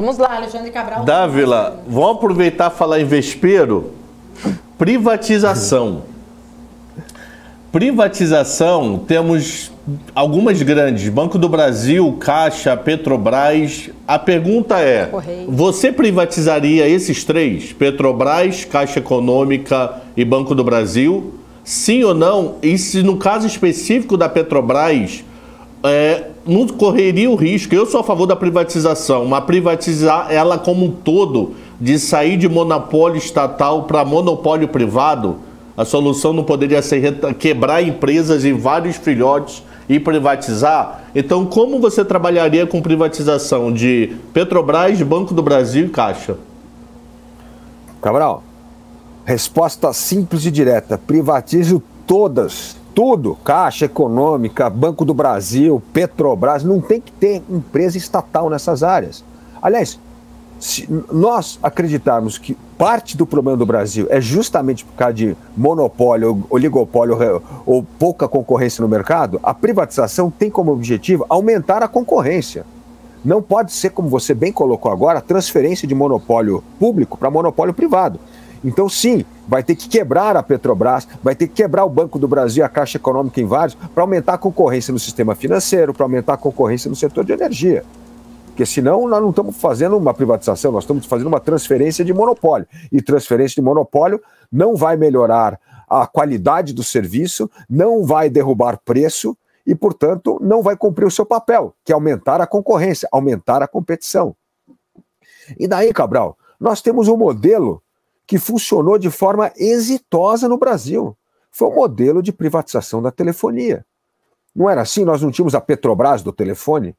Vamos lá, Alexandre Cabral. Dávila, vamos aproveitar e falar em vespeiro. Privatização. Privatização, temos algumas grandes, Banco do Brasil, Caixa, Petrobras. A pergunta é: tá você privatizaria esses três, Petrobras, Caixa Econômica e Banco do Brasil? Sim ou não? E se no caso específico da Petrobras, é, não correria o risco. Eu sou a favor da privatização, mas privatizar ela como um todo, de sair de monopólio estatal para monopólio privado, a solução não poderia ser quebrar empresas em vários filhotes e privatizar? Então, como você trabalharia com privatização de Petrobras, Banco do Brasil e Caixa? Cabral, resposta simples e direta: privatizo todas tudo, Caixa Econômica, Banco do Brasil, Petrobras, não tem que ter empresa estatal nessas áreas. Aliás, se nós acreditarmos que parte do problema do Brasil é justamente por causa de monopólio, oligopólio ou pouca concorrência no mercado, a privatização tem como objetivo aumentar a concorrência. Não pode ser, como você bem colocou agora, transferência de monopólio público para monopólio privado. Então, sim, vai ter que quebrar a Petrobras, vai ter que quebrar o Banco do Brasil, a Caixa Econômica em vários, para aumentar a concorrência no sistema financeiro, para aumentar a concorrência no setor de energia. Porque senão nós não estamos fazendo uma privatização, nós estamos fazendo uma transferência de monopólio. E transferência de monopólio não vai melhorar a qualidade do serviço, não vai derrubar preço e, portanto, não vai cumprir o seu papel, que é aumentar a concorrência, aumentar a competição. E daí, Cabral, nós temos um modelo que funcionou de forma exitosa no Brasil. Foi o modelo de privatização da telefonia. Não era assim? Nós não tínhamos a Petrobras do telefone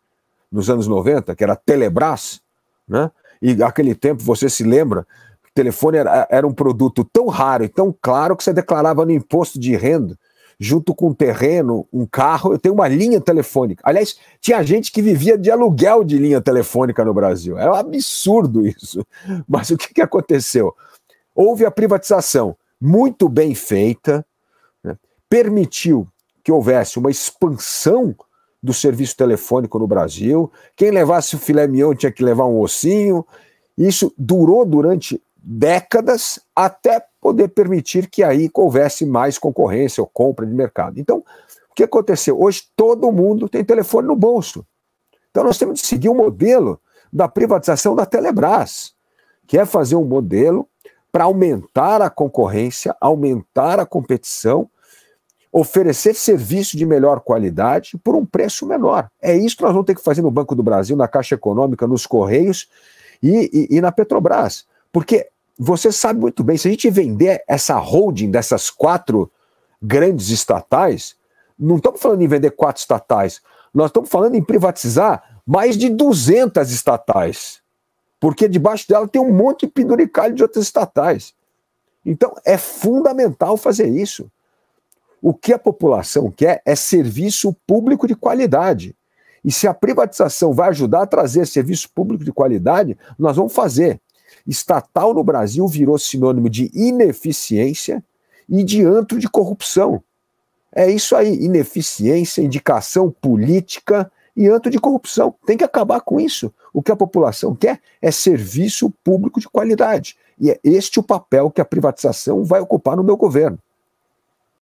nos anos 90, que era a Telebras, né? E aquele tempo, você se lembra, o telefone era, era um produto tão raro e tão claro que você declarava no imposto de renda junto com um terreno, um carro, eu tenho uma linha telefônica. Aliás, tinha gente que vivia de aluguel de linha telefônica no Brasil. Era é um absurdo isso. Mas o que, que aconteceu? Houve a privatização muito bem feita, né? permitiu que houvesse uma expansão do serviço telefônico no Brasil. Quem levasse o filé mignon tinha que levar um ossinho. Isso durou durante décadas até poder permitir que aí houvesse mais concorrência ou compra de mercado. Então, o que aconteceu? Hoje todo mundo tem telefone no bolso. Então nós temos de seguir o um modelo da privatização da Telebrás, que é fazer um modelo para aumentar a concorrência, aumentar a competição, oferecer serviço de melhor qualidade por um preço menor. É isso que nós vamos ter que fazer no Banco do Brasil, na Caixa Econômica, nos Correios e, e, e na Petrobras. Porque você sabe muito bem, se a gente vender essa holding dessas quatro grandes estatais, não estamos falando em vender quatro estatais, nós estamos falando em privatizar mais de 200 estatais porque debaixo dela tem um monte de penduricalho de outras estatais. Então, é fundamental fazer isso. O que a população quer é serviço público de qualidade. E se a privatização vai ajudar a trazer serviço público de qualidade, nós vamos fazer. Estatal no Brasil virou sinônimo de ineficiência e de antro de corrupção. É isso aí, ineficiência, indicação política e anto de corrupção. Tem que acabar com isso. O que a população quer é serviço público de qualidade. E é este o papel que a privatização vai ocupar no meu governo.